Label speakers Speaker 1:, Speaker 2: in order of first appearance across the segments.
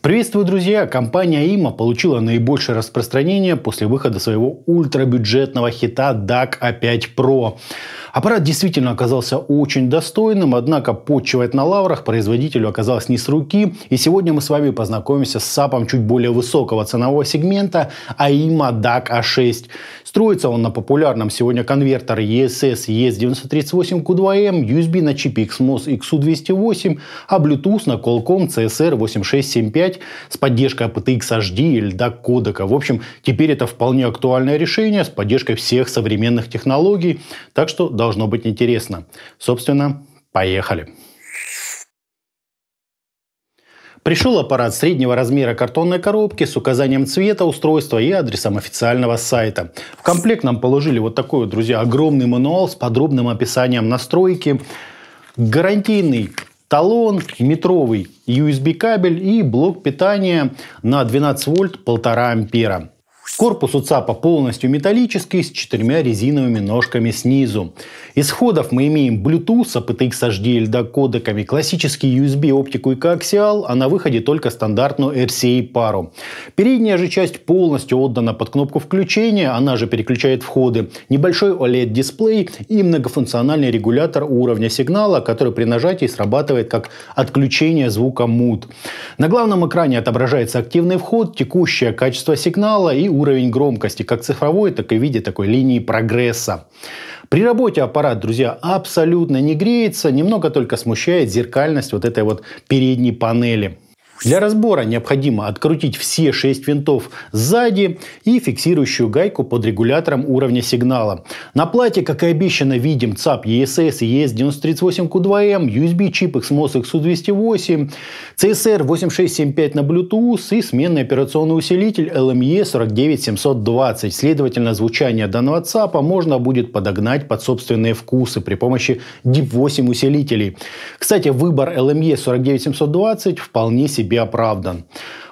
Speaker 1: Приветствую, друзья! Компания IMA получила наибольшее распространение после выхода своего ультрабюджетного хита DAC A5 Pro. Аппарат действительно оказался очень достойным, однако подчивать на лаврах производителю оказалось не с руки. И сегодня мы с вами познакомимся с САПом чуть более высокого ценового сегмента, а именно DAC A6. Строится он на популярном сегодня конвертер ESS ES938Q2M, USB на чипе XMOS XU208, а Bluetooth на Qualcomm CSR8675 с поддержкой aptX HD или DAC кодека. В общем, теперь это вполне актуальное решение с поддержкой всех современных технологий. Так что должно быть интересно. Собственно, поехали. Пришел аппарат среднего размера картонной коробки с указанием цвета устройства и адресом официального сайта. В комплект нам положили вот такой, друзья, огромный мануал с подробным описанием настройки, гарантийный талон, метровый USB кабель и блок питания на 12 вольт 1,5 ампера. Корпус у ЦАПа полностью металлический с четырьмя резиновыми ножками снизу. Из ходов мы имеем Bluetooth, aptX HD LDA кодеками, классический USB оптику и коаксиал, а на выходе только стандартную RCA пару. Передняя же часть полностью отдана под кнопку включения, она же переключает входы, небольшой OLED дисплей и многофункциональный регулятор уровня сигнала, который при нажатии срабатывает как отключение звука мут. На главном экране отображается активный вход, текущее качество сигнала и уровень громкости, как цифровой, так и в виде такой линии прогресса. При работе аппарат, друзья, абсолютно не греется, немного только смущает зеркальность вот этой вот передней панели. Для разбора необходимо открутить все шесть винтов сзади и фиксирующую гайку под регулятором уровня сигнала. На плате, как и обещано, видим ЦАП ESS и ES9338Q2M, USB-чип XMOS XU208, CSR 8675 на Bluetooth и сменный операционный усилитель LME 49720. Следовательно, звучание данного ЦАПа можно будет подогнать под собственные вкусы при помощи DIP 8 усилителей. Кстати, выбор LME 49720 вполне себе себе оправдан.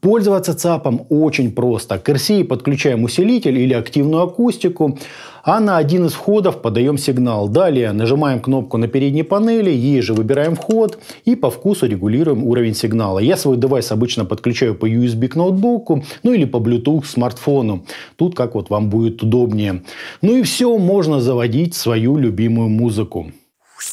Speaker 1: Пользоваться ЦАПом очень просто. К РСИ подключаем усилитель или активную акустику, а на один из входов подаем сигнал. Далее нажимаем кнопку на передней панели, ей же выбираем вход и по вкусу регулируем уровень сигнала. Я свой девайс обычно подключаю по USB к ноутбуку, ну или по Bluetooth к смартфону. Тут как вот вам будет удобнее. Ну и все, можно заводить свою любимую музыку.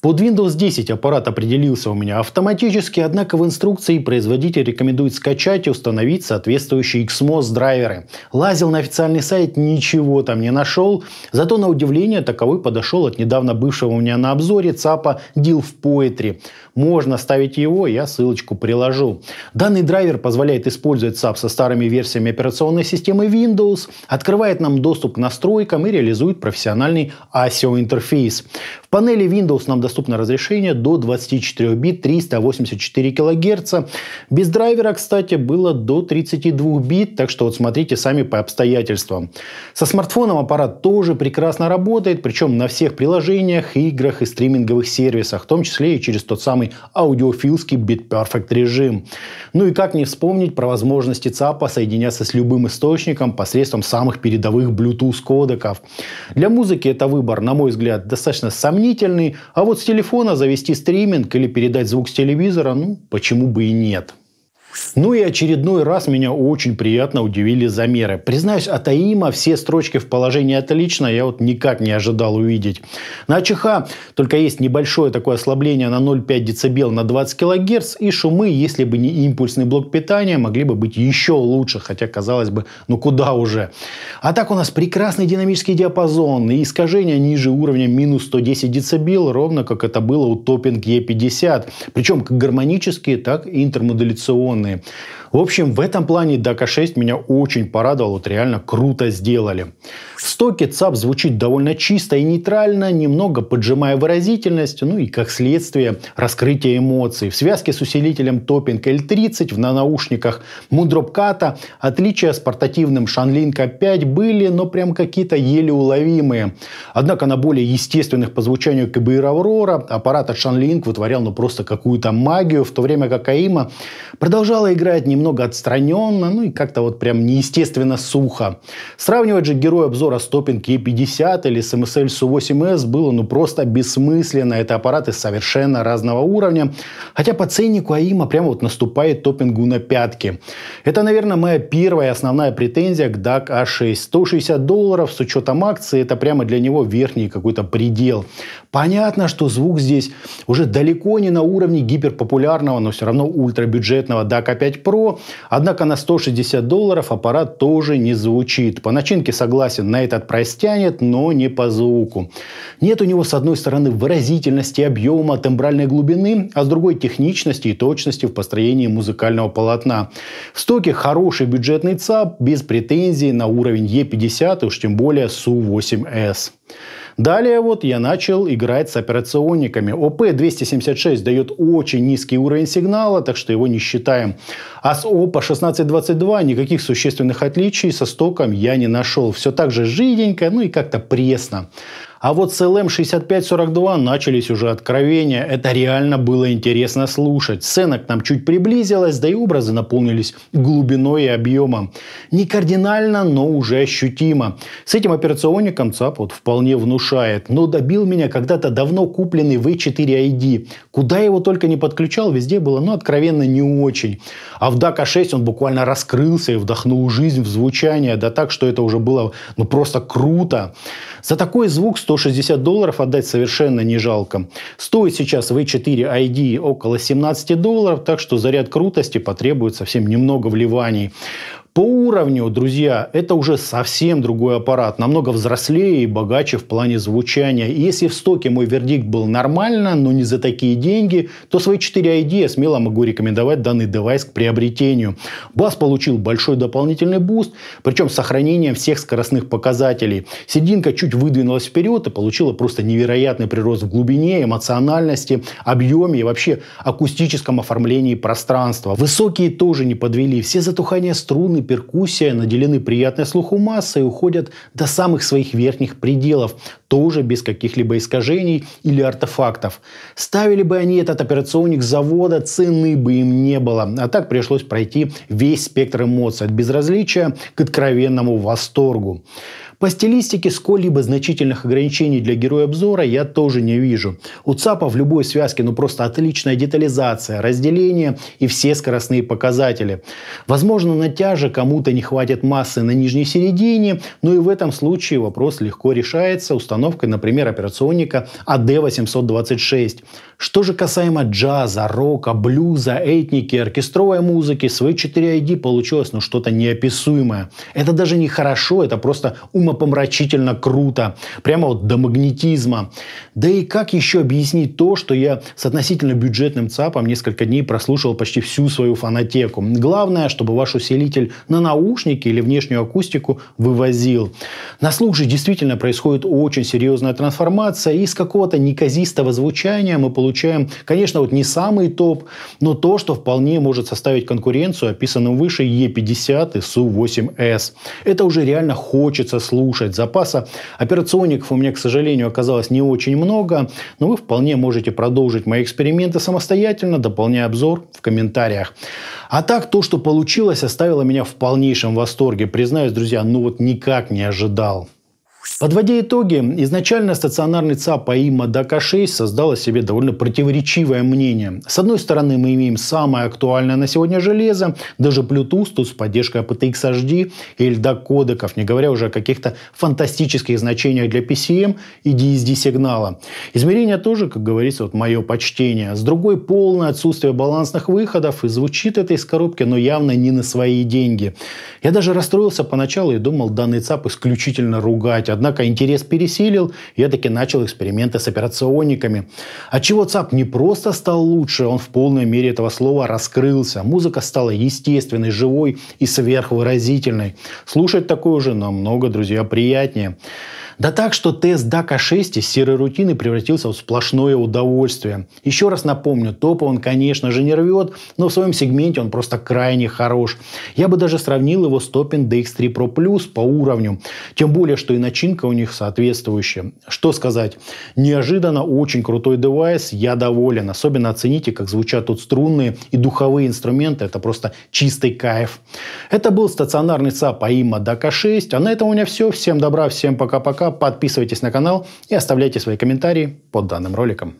Speaker 1: Под Windows 10 аппарат определился у меня автоматически, однако в инструкции производитель рекомендует скачать и установить соответствующие XMOS драйверы. Лазил на официальный сайт, ничего там не нашел, зато на удивление таковой подошел от недавно бывшего у меня на обзоре ЦАПа Deal в Poetry. Можно ставить его, я ссылочку приложу. Данный драйвер позволяет использовать ЦАП со старыми версиями операционной системы Windows, открывает нам доступ к настройкам и реализует профессиональный ASIO интерфейс. В панели Windows Bluetooth нам доступно разрешение до 24 бит 384 кГц. Без драйвера, кстати, было до 32 бит, так что вот смотрите сами по обстоятельствам. Со смартфоном аппарат тоже прекрасно работает, причем на всех приложениях, играх и стриминговых сервисах, в том числе и через тот самый аудиофилский BitPerfect режим. Ну и как не вспомнить про возможности ЦАПа соединяться с любым источником посредством самых передовых Bluetooth кодеков. Для музыки это выбор, на мой взгляд, достаточно сомнительный, а вот с телефона завести стриминг или передать звук с телевизора, ну, почему бы и нет. Ну и очередной раз меня очень приятно удивили замеры. Признаюсь, от АИМа все строчки в положении «отлично» я вот никак не ожидал увидеть. На АЧХ только есть небольшое такое ослабление на 0,5 дБ на 20 кГц, и шумы, если бы не импульсный блок питания, могли бы быть еще лучше, хотя, казалось бы, ну куда уже. А так у нас прекрасный динамический диапазон и искажение ниже уровня минус 110 дБ, ровно как это было у Топинг E50, причем как гармонические, так и интермодуляционные стороны в общем, в этом плане DACA 6 меня очень порадовал. Вот реально круто сделали. В стоке ЦАП звучит довольно чисто и нейтрально, немного поджимая выразительность, ну и как следствие раскрытие эмоций. В связке с усилителем Topping L30 в наушниках Mundrop отличия с портативным Shanling K5 были, но прям какие-то еле уловимые. Однако на более естественных по звучанию КБР Аврора аппарат от Shanling вытворял ну просто какую-то магию, в то время как Аима продолжала играть немного немного отстраненно, ну и как-то вот прям неестественно сухо. Сравнивать же герой обзора Стопинг E50 или с MSL Su8S было ну просто бессмысленно. Это аппараты совершенно разного уровня. Хотя по ценнику АИМа прямо вот наступает топингу на пятки. Это, наверное, моя первая основная претензия к DAC A6. 160 долларов с учетом акции это прямо для него верхний какой-то предел. Понятно, что звук здесь уже далеко не на уровне гиперпопулярного, но все равно ультрабюджетного DAC A5 а Pro, Однако на 160 долларов аппарат тоже не звучит. По начинке согласен, на этот простянет, но не по звуку. Нет у него с одной стороны выразительности, объема, тембральной глубины, а с другой техничности и точности в построении музыкального полотна. В стоке хороший бюджетный ЦАП без претензий на уровень E50 и уж тем более Су-8S. Далее вот я начал играть с операционниками. ОП-276 дает очень низкий уровень сигнала, так что его не считаем. А с ОП-1622 никаких существенных отличий со стоком я не нашел. Все так же жиденько, ну и как-то пресно. А вот с LM6542 эм начались уже откровения. Это реально было интересно слушать. Сцена к нам чуть приблизилась, да и образы наполнились глубиной и объемом. Не кардинально, но уже ощутимо. С этим операционником ЦАП вот вполне внушает. Но добил меня когда-то давно купленный V4ID. Куда его только не подключал, везде было, ну, откровенно не очень. А в DACA 6 он буквально раскрылся и вдохнул жизнь в звучание. Да так, что это уже было, ну, просто круто. За такой звук стоит 160 долларов отдать совершенно не жалко. Стоит сейчас V4 ID около 17 долларов, так что заряд крутости потребует совсем немного вливаний. По уровню, друзья, это уже совсем другой аппарат, намного взрослее и богаче в плане звучания. И если в стоке мой вердикт был нормально, но не за такие деньги, то свои 4 ID я смело могу рекомендовать данный девайс к приобретению. Бас получил большой дополнительный буст, причем с сохранением всех скоростных показателей. Серединка чуть выдвинулась вперед и получила просто невероятный прирост в глубине, эмоциональности, объеме и вообще акустическом оформлении пространства. Высокие тоже не подвели, все затухания струны перкуссия наделены приятной слуху массой и уходят до самых своих верхних пределов, тоже без каких-либо искажений или артефактов. Ставили бы они этот операционник завода, цены бы им не было. А так пришлось пройти весь спектр эмоций от безразличия к откровенному восторгу. По стилистике сколь-либо значительных ограничений для героя обзора я тоже не вижу. У ЦАПа в любой связке ну просто отличная детализация, разделение и все скоростные показатели. Возможно, на тяже кому-то не хватит массы на нижней середине, но и в этом случае вопрос легко решается установкой, например, операционника AD826. Что же касаемо джаза, рока, блюза, этники, оркестровой музыки, свои 4 ID получилось ну что-то неописуемое. Это даже не хорошо, это просто ум умопомрачительно круто, прямо вот до магнетизма. Да и как еще объяснить то, что я с относительно бюджетным ЦАПом несколько дней прослушал почти всю свою фанатеку? Главное, чтобы ваш усилитель на наушники или внешнюю акустику вывозил. На слух же действительно происходит очень серьезная трансформация, и из какого-то неказистого звучания мы получаем, конечно, вот не самый топ, но то, что вполне может составить конкуренцию описанным выше E50 и SU-8S. Это уже реально хочется слушать слушать. Запаса операционников у меня, к сожалению, оказалось не очень много, но вы вполне можете продолжить мои эксперименты самостоятельно, дополняя обзор в комментариях. А так, то, что получилось, оставило меня в полнейшем восторге. Признаюсь, друзья, ну вот никак не ожидал. Подводя итоги, изначально стационарный ЦАП АИ МАДАК-6 создал о себе довольно противоречивое мнение. С одной стороны, мы имеем самое актуальное на сегодня железо, даже Bluetooth тут с поддержкой aptX HD и LDAC кодеков, не говоря уже о каких-то фантастических значениях для PCM эм и DSD сигнала. Измерения тоже, как говорится, вот мое почтение. С другой, полное отсутствие балансных выходов и звучит это из коробки, но явно не на свои деньги. Я даже расстроился поначалу и думал, данный ЦАП исключительно ругать, а Однако интерес пересилил, я таки начал эксперименты с операционниками. Отчего ЦАП не просто стал лучше, он в полной мере этого слова раскрылся. Музыка стала естественной, живой и сверхвыразительной. Слушать такое уже намного, друзья, приятнее. Да так, что тест DACA-6 из серой рутины превратился в сплошное удовольствие. Еще раз напомню, топа он, конечно же, не рвет, но в своем сегменте он просто крайне хорош. Я бы даже сравнил его с Topin DX3 Pro Plus по уровню. Тем более, что и начинка у них соответствующая. Что сказать? Неожиданно очень крутой девайс, я доволен. Особенно оцените, как звучат тут струнные и духовые инструменты. Это просто чистый кайф. Это был стационарный САП АИМа DACA-6. А на этом у меня все. Всем добра, всем пока-пока подписывайтесь на канал и оставляйте свои комментарии под данным роликом.